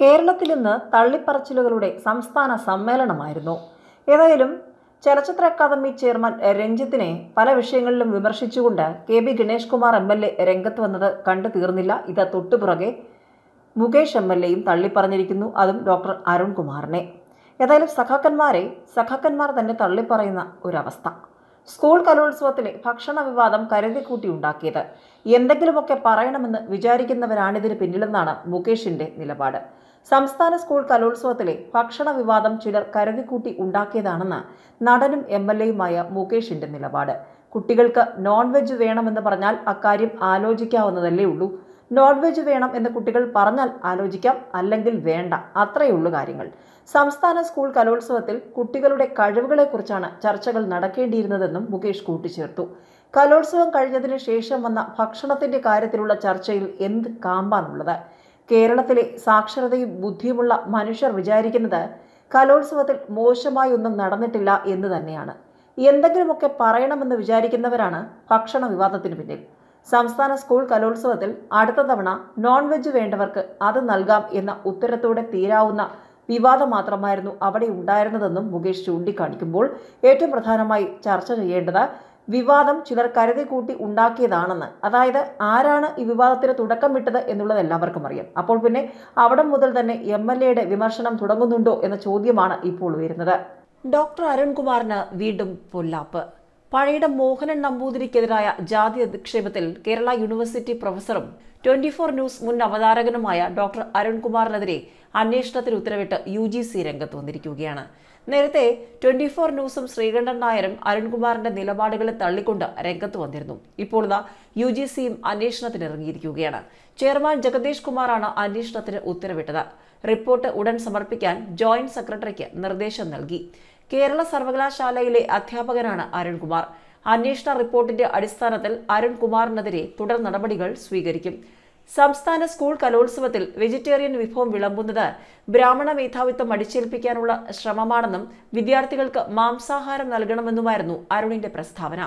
കേരളത്തിൽ ഇന്ന് തള്ളിപ്പറച്ചിലുകളുടെ സംസ്ഥാന സമ്മേളനമായിരുന്നു ഏതായാലും ചലച്ചിത്ര അക്കാദമി ചെയർമാൻ രഞ്ജിത്തിനെ പല വിഷയങ്ങളിലും വിമർശിച്ചുകൊണ്ട് K B Ganesh Kumar M L A രംഗത്ത് വന്നത് കണ്ടു തീർന്നില്ല ഇത് തൊട്ടുപുറകെ മുകേഷ് എം എൽ എയും തള്ളിപ്പറഞ്ഞിരിക്കുന്നു അതും ഡോക്ടർ അരുൺകുമാറിനെ ഏതായാലും സഖാക്കന്മാരെ സഖാക്കന്മാർ തന്നെ തള്ളിപ്പറയുന്ന ഒരവസ്ഥ സ്കൂൾ കലോത്സവത്തിലെ ഭക്ഷണ വിവാദം കരുതിക്കൂട്ടി ഉണ്ടാക്കിയത് എന്തെങ്കിലുമൊക്കെ പറയണമെന്ന് വിചാരിക്കുന്നവരാണിതിന് പിന്നിലെന്നാണ് മുകേഷിന്റെ നിലപാട് സംസ്ഥാന സ്കൂൾ കലോത്സവത്തിലെ ഭക്ഷണ വിവാദം ചിലർ കരുതിക്കൂട്ടി ഉണ്ടാക്കിയതാണെന്ന് നടനും എം എൽ എയുമായ മുകേഷിന്റെ നിലപാട് കുട്ടികൾക്ക് നോൺ വെജ് വേണമെന്ന് പറഞ്ഞാൽ അക്കാര്യം ആലോചിക്കാവുന്നതല്ലേ ഉള്ളൂ നോൺ വെജ് വേണം എന്ന് കുട്ടികൾ പറഞ്ഞാൽ ആലോചിക്കാം അല്ലെങ്കിൽ വേണ്ട അത്രയുള്ളൂ കാര്യങ്ങൾ സംസ്ഥാന സ്കൂൾ കലോത്സവത്തിൽ കുട്ടികളുടെ കഴിവുകളെക്കുറിച്ചാണ് ചർച്ചകൾ നടക്കേണ്ടിയിരുന്നതെന്നും മുകേഷ് കൂട്ടിച്ചേർത്തു കലോത്സവം കഴിഞ്ഞതിന് ശേഷം വന്ന ഭക്ഷണത്തിന്റെ കാര്യത്തിലുള്ള ചർച്ചയിൽ എന്ത് കാമ്പാണുള്ളത് കേരളത്തിലെ സാക്ഷരതയും ബുദ്ധിയുമുള്ള മനുഷ്യർ വിചാരിക്കുന്നത് കലോത്സവത്തിൽ ഒന്നും നടന്നിട്ടില്ല എന്ന് തന്നെയാണ് എന്തെങ്കിലുമൊക്കെ പറയണമെന്ന് വിചാരിക്കുന്നവരാണ് ഭക്ഷണ വിവാദത്തിന് പിന്നിൽ സംസ്ഥാന സ്കൂൾ കലോത്സവത്തിൽ അടുത്ത തവണ നോൺ വെജ് വേണ്ടവർക്ക് അത് നൽകാം എന്ന ഉത്തരത്തോടെ തീരാവുന്ന വിവാദം മാത്രമായിരുന്നു അവിടെ ഉണ്ടായിരുന്നതെന്നും മുകേഷ് ചൂണ്ടിക്കാണിക്കുമ്പോൾ ഏറ്റവും പ്രധാനമായി ചർച്ച ചെയ്യേണ്ടത് വിവാദം ചിലർ കരുതി കൂട്ടി ഉണ്ടാക്കിയതാണെന്ന് അതായത് ആരാണ് ഈ വിവാദത്തിന് വിട്ടത് എന്നുള്ളത് എല്ലാവർക്കും അറിയാം അപ്പോൾ പിന്നെ അവിടെ മുതൽ തന്നെ എം എൽ എയുടെ വിമർശനം തുടങ്ങുന്നുണ്ടോ എന്ന ചോദ്യമാണ് ഇപ്പോൾ ഉയരുന്നത് ഡോക്ടർ അരുൺകുമാറിന് വീണ്ടും പൊല്ലാപ്പ് പഴയുടെ മോഹനൻ നമ്പൂതിരിക്കെതിരായ ജാതി അധിക്ഷേപത്തിൽ കേരള യൂണിവേഴ്സിറ്റി പ്രൊഫസറും ട്വന്റി ഫോർ ന്യൂസ് മുൻ അവതാരകനുമായ ഡോക്ടർ അരുൺകുമാറിനെതിരെ അന്വേഷണത്തിന് ഉത്തരവിട്ട് യു ജി സി രംഗത്ത് വന്നിരിക്കുകയാണ് നേരത്തെ ട്വന്റി ഫോർ ന്യൂസും ശ്രീകണ്ഠൻ നായരും അരുൺകുമാറിന്റെ നിലപാടുകളെ തള്ളിക്കൊണ്ട് രംഗത്ത് വന്നിരുന്നു ഇപ്പോൾ ഇതാ യു ജി സിയും അന്വേഷണത്തിനിറങ്ങിയിരിക്കുകയാണ് ചെയർമാൻ ജഗദീഷ് കുമാറാണ് അന്വേഷണത്തിന് ഉത്തരവിട്ടത് റിപ്പോർട്ട് ഉടൻ സമർപ്പിക്കാൻ ജോയിന്റ് സെക്രട്ടറിക്ക് നിർദ്ദേശം നൽകി കേരള സർവകലാശാലയിലെ അധ്യാപകനാണ് അരുൺകുമാർ അന്വേഷണ റിപ്പോർട്ടിന്റെ അടിസ്ഥാനത്തിൽ അരുൺകുമാറിനെതിരെ തുടർ നടപടികൾ സ്വീകരിക്കും സംസ്ഥാന സ്കൂൾ കലോത്സവത്തിൽ വെജിറ്റേറിയൻ വിഭവം വിളമ്പുന്നത് ബ്രാഹ്മണ മേധാവിത്വം അടിച്ചേൽപ്പിക്കാനുള്ള ശ്രമമാണെന്നും വിദ്യാർത്ഥികൾക്ക് മാംസാഹാരം നൽകണമെന്നുമായിരുന്നു അരുണിന്റെ പ്രസ്താവന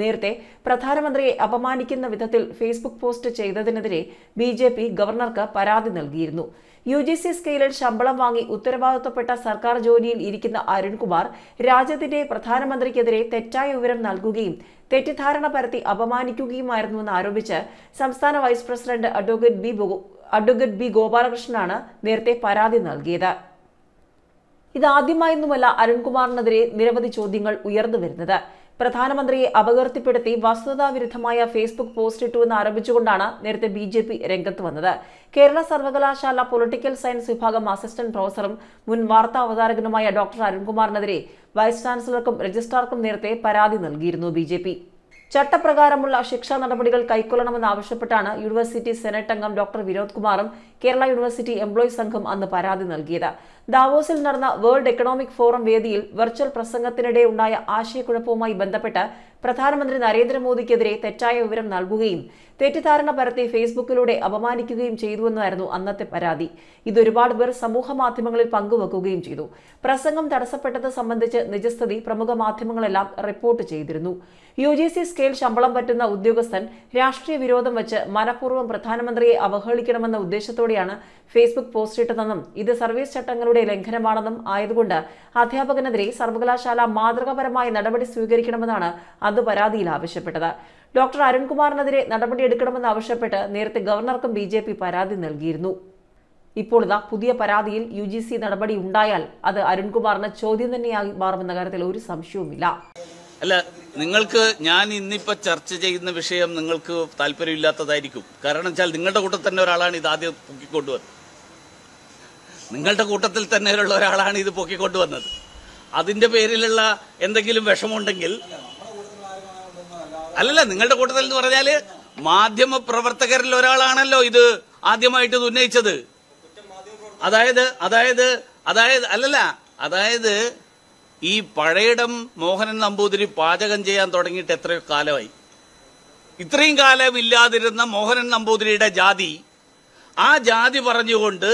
നേരത്തെ പ്രധാനമന്ത്രിയെ അപമാനിക്കുന്ന വിധത്തിൽ ഫേസ്ബുക്ക് പോസ്റ്റ് ചെയ്തതിനെതിരെ ബി ജെ പി ഗവർണർക്ക് പരാതി നൽകിയിരുന്നു യു ജി സി സ്കെയിലിൽ ശമ്പളം വാങ്ങി ഉത്തരവാദിത്തപ്പെട്ട സർക്കാർ ജോലിയിൽ ഇരിക്കുന്ന അരുൺകുമാർ രാജ്യത്തിന്റെ പ്രധാനമന്ത്രിക്കെതിരെ തെറ്റായ വിവരം നൽകുകയും തെറ്റിദ്ധാരണ പരത്തി അപമാനിക്കുകയുമായിരുന്നുവെന്ന് ആരോപിച്ച് സംസ്ഥാന vice president advocate B advocate B ഗോപാലകൃഷ്ണനാണ് നേരത്തെ പരാതി നൽകിയത് ഇതാദ്യമായൊന്നുമല്ല അരുൺകുമാറിനെതിരെ നിരവധി ചോദ്യങ്ങൾ ഉയർന്നു വരുന്നത് പ്രധാനമന്ത്രിയെ അപകീർത്തിപ്പെടുത്തി വസ്തുതാവിരുദ്ധമായ ഫേസ്ബുക്ക് പോസ്റ്റ് ഇട്ടുവെന്ന് ആരോപിച്ചുകൊണ്ടാണ് നേരത്തെ ബി ജെ പി രംഗത്ത് വന്നത് കേരള സർവകലാശാല പൊളിറ്റിക്കൽ സയൻസ് വിഭാഗം അസിസ്റ്റന്റ് പ്രൊഫസറും മുൻ വാർത്താ അവതാരകനുമായ ഡോക്ടർ അരുൺകുമാറിനെതിരെ വൈസ് ചാൻസലർക്കും രജിസ്ട്രാർക്കും നേരത്തെ പരാതി നൽകിയിരുന്നു ബി ചട്ടപ്രകാരമുള്ള ശിക്ഷാ നടപടികൾ കൈക്കൊള്ളണമെന്ന് ആവശ്യപ്പെട്ടാണ് യൂണിവേഴ്സിറ്റി സെനറ്റ് അംഗം ഡോക്ടർ വിനോദ് കുമാറും കേരള യൂണിവേഴ്സിറ്റി എംപ്ലോയി സംഘം അന്ന് പരാതി നൽകിയത് ദാവോസിൽ നടന്ന വേൾഡ് എക്കണോമിക് ഫോറം വേദിയിൽ വെർച്വൽ പ്രസംഗത്തിനിടെ ഉണ്ടായ ആശയക്കുഴപ്പവുമായി ബന്ധപ്പെട്ട് പ്രധാനമന്ത്രി നരേന്ദ്രമോദിക്കെതിരെ തെറ്റായ വിവരം നൽകുകയും തെറ്റിദ്ധാരണ പരത്തി ഫേസ്ബുക്കിലൂടെ അപമാനിക്കുകയും ചെയ്തുവെന്നായിരുന്നു അന്നത്തെ പരാതി ഇതൊരുപാട് പേർ സമൂഹ മാധ്യമങ്ങളിൽ പങ്കുവെക്കുകയും ചെയ്തു പ്രസംഗം തടസ്സപ്പെട്ടത് സംബന്ധിച്ച് നിജസ്ഥിതി പ്രമുഖ മാധ്യമങ്ങളെല്ലാം റിപ്പോർട്ട് ചെയ്തിരുന്നു യു ജി സി സ്കെയിൽ ശമ്പളം പറ്റുന്ന ഉദ്യോഗസ്ഥൻ രാഷ്ട്രീയ വിരോധം വെച്ച് മനഃപൂർവ്വം പ്രധാനമന്ത്രിയെ അവഹേളിക്കണമെന്ന ഉദ്ദേശത്തോടെയാണ് ഫേസ്ബുക്ക് പോസ്റ്റ് ഇട്ടതെന്നും ഇത് സർവീസ് ചട്ടങ്ങളുടെ ലംഘനമാണെന്നും ആയതുകൊണ്ട് അധ്യാപകനെതിരെ സർവകലാശാല മാതൃകാപരമായ നടപടി സ്വീകരിക്കണമെന്നാണ് അത് പരാതിയിൽ ആവശ്യപ്പെട്ടത് ഡോക്ടർ അരുൺകുമാറിനെതിരെ നടപടിയെടുക്കണമെന്ന് ആവശ്യപ്പെട്ട് നേരത്തെ ഗവർണർക്കും ബി പരാതി നൽകിയിരുന്നു ഇപ്പോൾ ഇതാ പുതിയ പരാതിയിൽ യു ജി സി നടപടി ഉണ്ടായാൽ അത് അരുൺകുമാറിന് ചോദ്യം തന്നെയായി മാറുമെന്ന കാര്യത്തിൽ ഒരു സംശയവുമില്ല അല്ല നിങ്ങൾക്ക് ഞാൻ ഇന്നിപ്പോ ചർച്ച ചെയ്യുന്ന വിഷയം നിങ്ങൾക്ക് താല്പര്യമില്ലാത്തതായിരിക്കും കാരണം വെച്ചാൽ നിങ്ങളുടെ കൂട്ടത്തിൽ തന്നെ ഒരാളാണ് ഇത് ആദ്യം പൊക്കിക്കൊണ്ടുവന്നത് നിങ്ങളുടെ കൂട്ടത്തിൽ തന്നെ ഉള്ള ഒരാളാണ് ഇത് പൊക്കിക്കൊണ്ടുവന്നത് അതിന്റെ പേരിലുള്ള എന്തെങ്കിലും വിഷമമുണ്ടെങ്കിൽ അല്ലല്ല നിങ്ങളുടെ കൂട്ടത്തിൽ എന്ന് പറഞ്ഞാല് മാധ്യമ പ്രവർത്തകരിൽ ഒരാളാണല്ലോ ഇത് ആദ്യമായിട്ട് ഇത് ഉന്നയിച്ചത് അതായത് അതായത് അതായത് അല്ലല്ല അതായത് ഈ പഴയിടം മോഹനൻ നമ്പൂതിരി പാചകം ചെയ്യാൻ തുടങ്ങിയിട്ട് എത്രയോ കാലമായി ഇത്രയും കാലം ഇല്ലാതിരുന്ന മോഹനൻ നമ്പൂതിരിയുടെ ജാതി ആ ജാതി പറഞ്ഞുകൊണ്ട്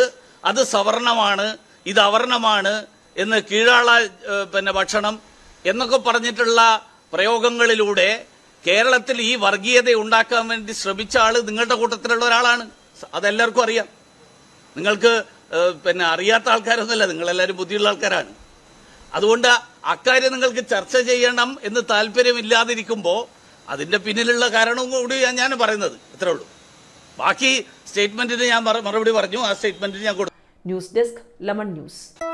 അത് സവർണമാണ് ഇത് അവർണമാണ് എന്ന് കീഴാള പിന്നെ ഭക്ഷണം എന്നൊക്കെ പറഞ്ഞിട്ടുള്ള പ്രയോഗങ്ങളിലൂടെ കേരളത്തിൽ ഈ വർഗീയത ഉണ്ടാക്കാൻ വേണ്ടി ശ്രമിച്ച ആള് നിങ്ങളുടെ കൂട്ടത്തിലുള്ള ഒരാളാണ് അതെല്ലാവർക്കും അറിയാം നിങ്ങൾക്ക് പിന്നെ അറിയാത്ത ആൾക്കാരൊന്നുമല്ല നിങ്ങളെല്ലാവരും ബുദ്ധിയുള്ള ആൾക്കാരാണ് അതുകൊണ്ട് അക്കാര്യം നിങ്ങൾക്ക് ചർച്ച ചെയ്യണം എന്ന് താല്പര്യമില്ലാതിരിക്കുമ്പോൾ അതിന്റെ പിന്നിലുള്ള കാരണവും കൂടി ഞാൻ പറയുന്നത് ഇത്രേ ഉള്ളൂ ബാക്കി സ്റ്റേറ്റ്മെന്റിന് ഞാൻ മറുപടി പറഞ്ഞു ആ സ്റ്റേറ്റ്മെന്റിന് ഞാൻ കൊടുത്തു ന്യൂസ് ഡെസ്ക് ലെമൺ ന്യൂസ്